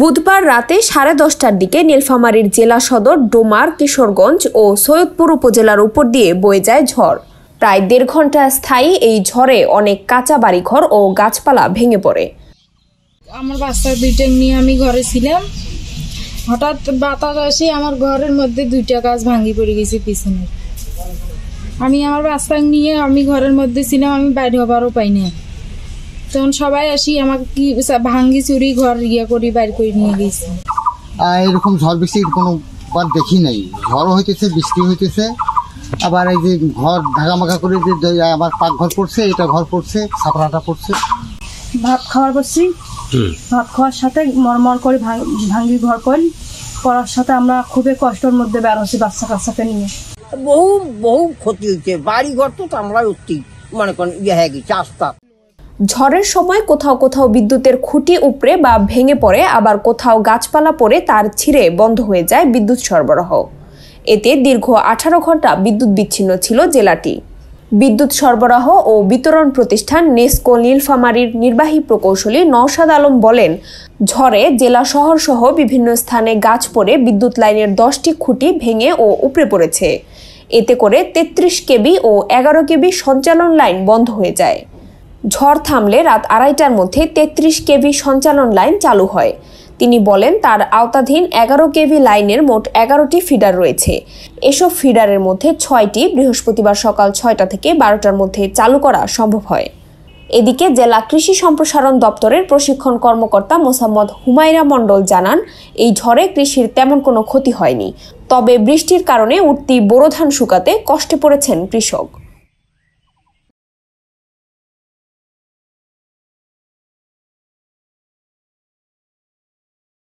বুধবার রাতে সাড়ে দশটার দিকে নীলফামারীর জেলা সদর ডোমার কিশোরগঞ্জ ও সৈয়দপুর উপজেলার উপর দিয়ে বয়ে যায় ঝড় প্রায় দেড় ঘন্টা স্থায়ী এই ঝড়ে অনেক কাঁচা বাড়িঘর ও গাছপালা ভেঙে পড়ে আমার বাচ্চার দুইটা নিয়ে আমি ঘরে ছিলাম হঠাৎ বাতাস আসে আমার ঘরের মধ্যে দুইটা গাছ ভাঙি পড়ে গেছে পিছনে আমি আমার বাচ্চা নিয়ে আমি ঘরের মধ্যে ছিলাম আমি বাইরে হবারও পাই না তখন সবাই আসি আমাকে কি ভাঙ্গি চুরি ঘর ইয়ে করি বাইর করে নিয়ে গেছি আর এরকম ঝড় বৃষ্টির কোনো বার দেখি নাই ঝড় হইতেছে বৃষ্টি হইতেছে আবার এই যে ঘর ঢাকামাখা করে যে আমার পাক ঘর পড়ছে এটা ঘর পড়ছে ছাপড়াটা পড়ছে ভাত খাওয়ার পড়ছি ভাত খাওয়ার সাথে মরমর করে ভাঙ্গি ঘর করি করার সাথে আমরা খুবই কষ্টের মধ্যে বের হচ্ছি বাচ্চা কাচ্চাকে নিয়ে বহু বহু ক্ষতি হয়েছে বাড়ি ঘর তো আমরা অতি মনে করেন ইয়ে হয়ে গেছে আস্তা ঝড়ের সময় কোথাও কোথাও বিদ্যুতের খুঁটি উপড়ে বা ভেঙে পড়ে আবার কোথাও গাছপালা পড়ে তার ছিঁড়ে বন্ধ হয়ে যায় বিদ্যুৎ সরবরাহ এতে দীর্ঘ আঠারো ঘন্টা বিদ্যুৎ বিচ্ছিন্ন ছিল জেলাটি বিদ্যুৎ সরবরাহ ও বিতরণ প্রতিষ্ঠান নেস্কো নীলফামারীর নির্বাহী প্রকৌশলী নওশাদ আলম বলেন ঝড়ে জেলা শহর সহ বিভিন্ন স্থানে গাছ পড়ে বিদ্যুৎ লাইনের দশটি খুঁটি ভেঙে ও উপড়ে পড়েছে এতে করে তেত্রিশ কেবি ও এগারো কেবি সঞ্চালন লাইন বন্ধ হয়ে যায় ঝড় থামলে রাত আড়াইটার মধ্যে তেত্রিশ কেভি সঞ্চালন লাইন চালু হয় তিনি বলেন তার আওতাধীন এগারো কেভি লাইনের মোট এগারোটি ফিডার রয়েছে এসব ফিডারের মধ্যে ছয়টি বৃহস্পতিবার সকাল ছয়টা থেকে বারোটার মধ্যে চালু করা সম্ভব হয় এদিকে জেলা কৃষি সম্প্রসারণ দপ্তরের প্রশিক্ষণ কর্মকর্তা মোসাম্মদ হুমাইরা মণ্ডল জানান এই ঝড়ে কৃষির তেমন কোনো ক্ষতি হয়নি তবে বৃষ্টির কারণে উঠতি বোরো ধান শুকাতে কষ্টে পড়েছেন কৃষক